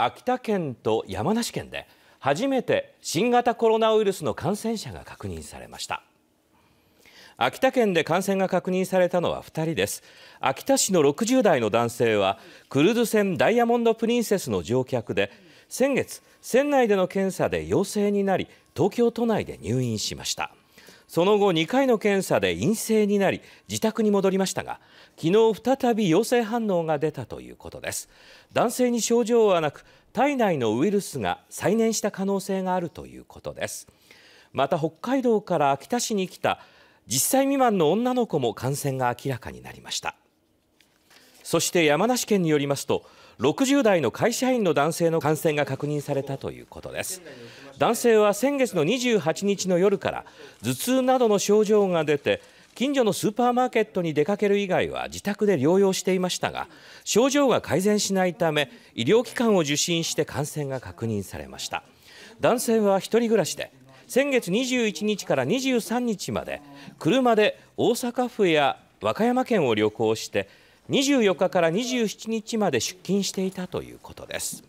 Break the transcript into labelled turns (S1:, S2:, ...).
S1: 秋田県と山梨県で初めて新型コロナウイルスの感染者が確認されました秋田県で感染が確認されたのは2人です秋田市の60代の男性はクルーズ船ダイヤモンド・プリンセスの乗客で先月船内での検査で陽性になり東京都内で入院しましたその後2回の検査で陰性になり自宅に戻りましたが昨日再び陽性反応が出たということです男性に症状はなく体内のウイルスが再燃した可能性があるということですまた北海道から秋田市に来た10歳未満の女の子も感染が明らかになりましたそして山梨県によりますと60代の会社員の男性の感染が確認されたということです男性は先月の28日の夜から頭痛などの症状が出て近所のスーパーマーケットに出かける以外は自宅で療養していましたが症状が改善しないため医療機関を受診して感染が確認されました男性は1人暮らしで先月21日から23日まで車で大阪府や和歌山県を旅行して24日から27日まで出勤していたということです。